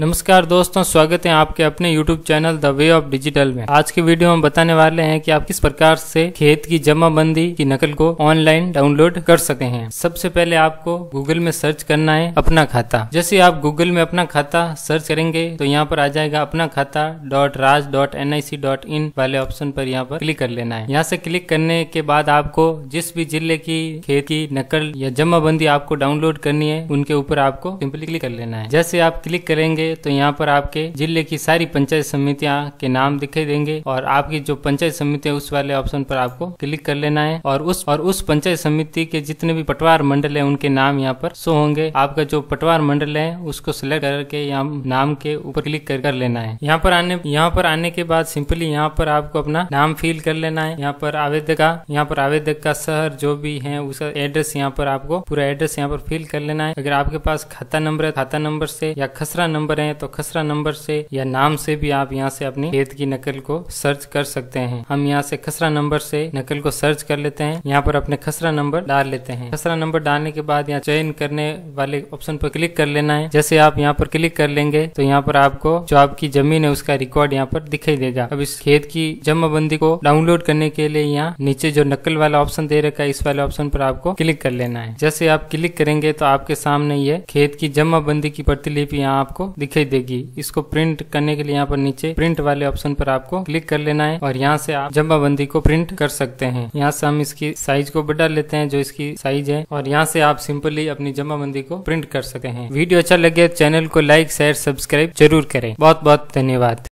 नमस्कार दोस्तों स्वागत है आपके अपने YouTube channel the way of digital में आज के वीडियो में बताने वाले हैं कि आप किस प्रकार से खेत की जमाबंदी की नकल को ऑनलाइन डाउनलोड कर सकते हैं सबसे पहले आपको Google में सर्च करना है अपना खाता जैसे आप Google में अपना खाता सर्च करेंगे तो यहाँ पर आ जाएगा अपना खाता dot raj dot N I C dot in वाले ऑप्शन पर यहाँ पर क्लिक कर लेना है यहाँ से क्लिक करने के बाद आपको जिस भी जिले की खेत की नकल या जमाबंदी आपको डाउनलोड करनी है उनके ऊपर आपको सिंपली क्लिक कर लेना है जैसे आप क्लिक करेंगे तो यहाँ पर आपके जिले की सारी पंचायत समितियाँ के नाम दिखाई देंगे और आपकी जो पंचायत समिति है उस वाले ऑप्शन पर आपको क्लिक कर लेना है और उस और उस पंचायत समिति के जितने भी पटवार मंडल है उनके नाम यहाँ पर शो होंगे आपका जो पटवार मंडल है उसको सिलेक्ट करके यहाँ नाम के ऊपर क्लिक कर, कर लेना है यहाँ पर आने यहाँ पर आने के बाद सिंपली यहाँ पर आपको अपना नाम फिल कर लेना है यहाँ पर आवेदक का यहाँ पर आवेदक का शहर जो भी है उसका एड्रेस यहाँ पर आपको पूरा एड्रेस यहाँ पर फिल कर लेना है अगर आपके पास खाता नंबर है खाता नंबर से या खसरा नंबर नंबर हैं तो खसरा नंबर से या नाम से भी आप यहाँ से अपनी खेत की नकल को सर्च कर सकते हैं हम यहाँ से खसरा नंबर से नकल को सर्च कर लेते हैं यहाँ पर अपने खसरा नंबर डाल लेते हैं खसरा नंबर डालने के बाद यहाँ चयन करने वाले ऑप्शन पर क्लिक कर लेना है जैसे आप यहाँ पर क्लिक कर लेंगे तो यहाँ पर आपको जो आपकी जमीन है उसका रिकॉर्ड यहाँ पर दिखाई देगा अब इस खेत की जमाबंदी को डाउनलोड करने के लिए यहाँ नीचे जो नकल वाला ऑप्शन दे रखा है इस वाले ऑप्शन पर आपको क्लिक कर लेना है जैसे आप क्लिक करेंगे तो आपके सामने ये खेत की जमाबंदी की प्रतिलिपि यहाँ आपको दिखाई देगी इसको प्रिंट करने के लिए यहाँ पर नीचे प्रिंट वाले ऑप्शन पर आपको क्लिक कर लेना है और यहाँ से आप जम्बाबंदी को प्रिंट कर सकते हैं यहाँ से हम इसकी साइज को बढ़ा लेते हैं जो इसकी साइज है और यहाँ से आप सिंपली अपनी जम्बाबंदी को प्रिंट कर सकते हैं वीडियो अच्छा लगे चैनल तो को लाइक शेयर सब्सक्राइब जरूर करें बहुत बहुत धन्यवाद